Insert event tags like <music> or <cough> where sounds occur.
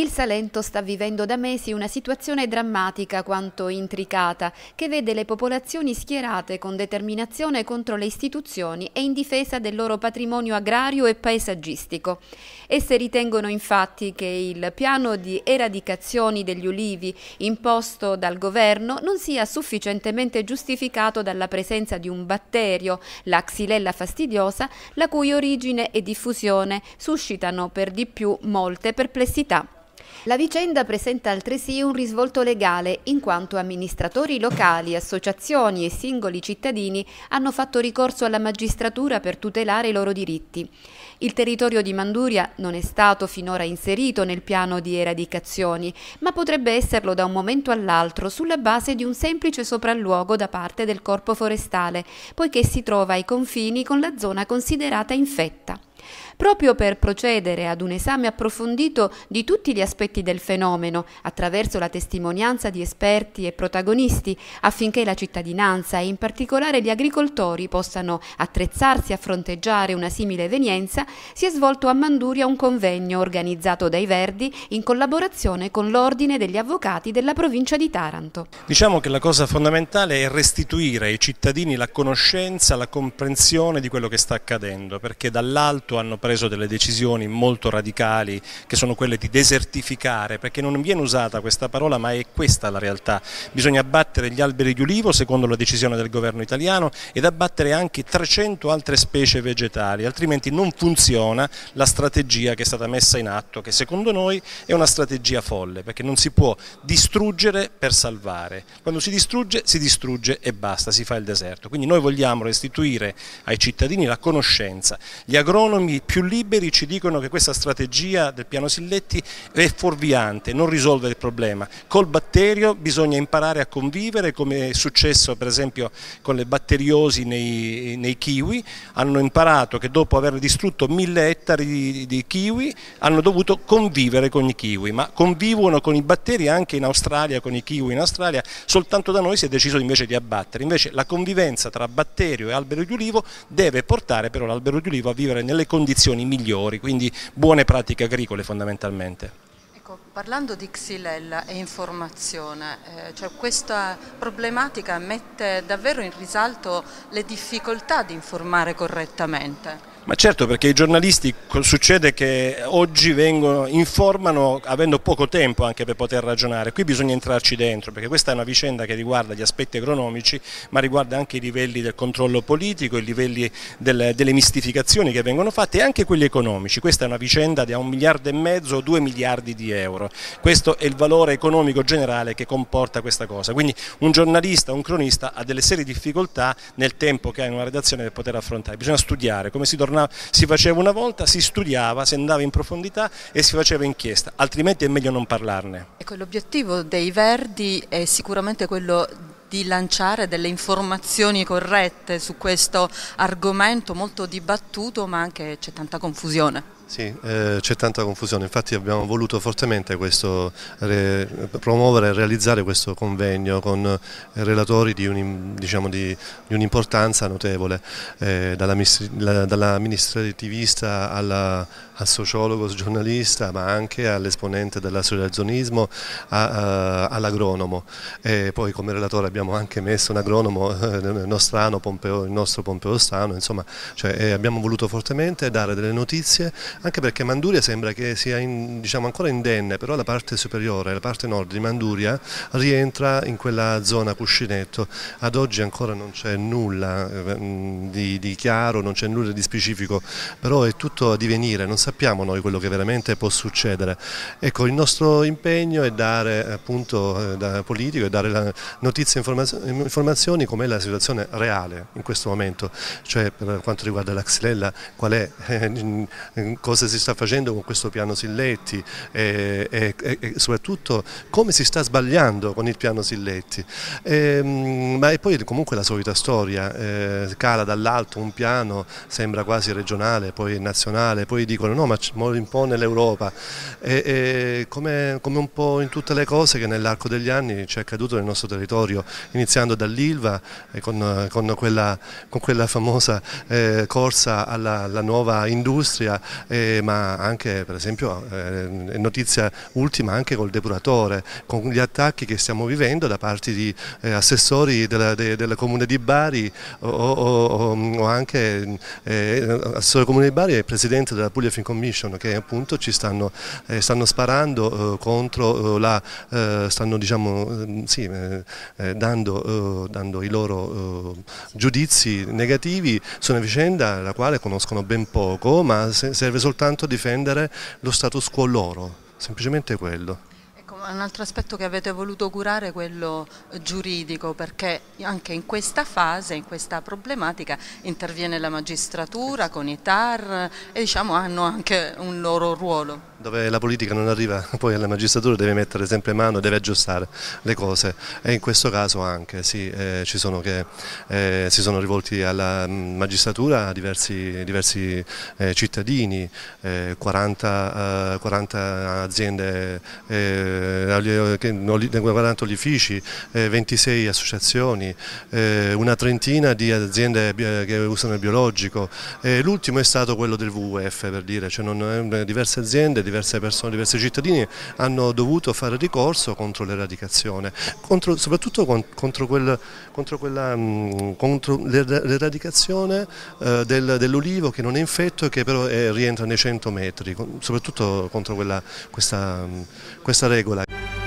Il Salento sta vivendo da mesi una situazione drammatica quanto intricata, che vede le popolazioni schierate con determinazione contro le istituzioni e in difesa del loro patrimonio agrario e paesaggistico. Esse ritengono infatti che il piano di eradicazioni degli ulivi imposto dal governo non sia sufficientemente giustificato dalla presenza di un batterio, la xylella fastidiosa, la cui origine e diffusione suscitano per di più molte perplessità. La vicenda presenta altresì un risvolto legale, in quanto amministratori locali, associazioni e singoli cittadini hanno fatto ricorso alla magistratura per tutelare i loro diritti. Il territorio di Manduria non è stato finora inserito nel piano di eradicazioni, ma potrebbe esserlo da un momento all'altro sulla base di un semplice sopralluogo da parte del corpo forestale, poiché si trova ai confini con la zona considerata infetta proprio per procedere ad un esame approfondito di tutti gli aspetti del fenomeno, attraverso la testimonianza di esperti e protagonisti, affinché la cittadinanza e in particolare gli agricoltori possano attrezzarsi a fronteggiare una simile evenienza, si è svolto a Manduria un convegno organizzato dai Verdi in collaborazione con l'Ordine degli Avvocati della provincia di Taranto. Diciamo che la cosa fondamentale è restituire ai cittadini la conoscenza, la comprensione di quello che sta accadendo, perché dall'alto hanno partecipato preso delle decisioni molto radicali che sono quelle di desertificare, perché non viene usata questa parola ma è questa la realtà. Bisogna abbattere gli alberi di ulivo secondo la decisione del governo italiano ed abbattere anche 300 altre specie vegetali, altrimenti non funziona la strategia che è stata messa in atto, che secondo noi è una strategia folle, perché non si può distruggere per salvare. Quando si distrugge, si distrugge e basta, si fa il deserto. Quindi noi vogliamo restituire ai cittadini la conoscenza. Gli agronomi più più liberi ci dicono che questa strategia del piano Silletti è fuorviante, non risolve il problema. Col batterio bisogna imparare a convivere come è successo per esempio con le batteriosi nei, nei kiwi, hanno imparato che dopo aver distrutto mille ettari di, di kiwi hanno dovuto convivere con i kiwi, ma convivono con i batteri anche in Australia, con i kiwi in Australia, soltanto da noi si è deciso invece di abbattere, invece la convivenza tra batterio e albero di ulivo deve portare però l'albero di ulivo a vivere nelle condizioni condizioni migliori, quindi buone pratiche agricole fondamentalmente. Parlando di Xylella e informazione, eh, cioè questa problematica mette davvero in risalto le difficoltà di informare correttamente. Ma certo perché i giornalisti succede che oggi vengono, informano avendo poco tempo anche per poter ragionare, qui bisogna entrarci dentro perché questa è una vicenda che riguarda gli aspetti agronomici ma riguarda anche i livelli del controllo politico, i livelli del, delle mistificazioni che vengono fatte e anche quelli economici, questa è una vicenda di un miliardo e mezzo o due miliardi di euro questo è il valore economico generale che comporta questa cosa. Quindi un giornalista, un cronista ha delle serie difficoltà nel tempo che ha in una redazione per poter affrontare. Bisogna studiare, come si, tornava, si faceva una volta, si studiava, si andava in profondità e si faceva inchiesta, altrimenti è meglio non parlarne. Ecco, l'obiettivo dei Verdi è sicuramente quello di lanciare delle informazioni corrette su questo argomento molto dibattuto ma anche c'è tanta confusione. Sì, eh, c'è tanta confusione, infatti abbiamo voluto fortemente questo, re, promuovere e realizzare questo convegno con eh, relatori di, diciamo un'importanza diciamo, un notevole, eh, dalla, dall'amministrativista alla, al sociologo, giornalista, ma anche all'esponente dell'associazionismo, all'agronomo. E poi come relatore abbiamo anche messo un agronomo eh, nostrano, Pompeo, il nostro Pompeo Strano, insomma, cioè, eh, abbiamo voluto fortemente dare delle notizie anche perché Manduria sembra che sia in, diciamo, ancora indenne, però la parte superiore, la parte nord di Manduria rientra in quella zona cuscinetto, ad oggi ancora non c'è nulla eh, di, di chiaro, non c'è nulla di specifico, però è tutto a divenire, non sappiamo noi quello che veramente può succedere. Ecco, il nostro impegno è dare appunto eh, da politico e dare notizie e informazioni com'è la situazione reale in questo momento, cioè per quanto riguarda la xylella qual è, <laughs> eh, cosa si sta facendo con questo piano Silletti e, e, e soprattutto come si sta sbagliando con il piano Silletti. E, ehm, ma è poi comunque la solita storia, eh, cala dall'alto un piano, sembra quasi regionale, poi nazionale, poi dicono no ma lo impone l'Europa, come, come un po' in tutte le cose che nell'arco degli anni ci è accaduto nel nostro territorio, iniziando dall'Ilva con, con, quella, con, quella, famosa eh, corsa alla, alla nuova industria eh, ma anche per esempio eh, notizia ultima anche col depuratore, con gli attacchi che stiamo vivendo da parte di eh, assessori della, de, della, Comune di Bari o, o, o anche eh, assessore Comune di Bari e Presidente della Puglia Film Commission che appunto ci stanno, eh, stanno sparando eh, contro la, stanno diciamo mm, sì, dando, dando, i loro giudizi negativi su una vicenda la quale conoscono ben poco ma serve solo soltanto difendere lo status quo loro, semplicemente quello. Ecco, un altro aspetto che avete voluto curare è quello giuridico, perché anche in questa fase, in questa problematica, interviene la magistratura con i TAR e diciamo, hanno anche un loro ruolo dove la politica non arriva <laughs> poi alla magistratura deve mettere sempre mano, deve aggiustare le cose e in questo caso anche sì, eh, ci sono che eh, si sono rivolti alla mm, magistratura diversi, diversi eh, cittadini, 40, eh, 40, eh, aziende, 40 olifici, 26 associazioni, eh, una trentina di aziende che usano il biologico, l'ultimo è stato quello del WWF per dire, cioè non, diverse aziende diverse persone, diversi cittadini hanno dovuto fare ricorso contro l'eradicazione, soprattutto contro, quel, contro, mm, contro l'eradicazione eh, del, dell'olivo che non è infetto e che però è, eh, rientra nei 100 metri, soprattutto contro quella, questa, mm, questa regola.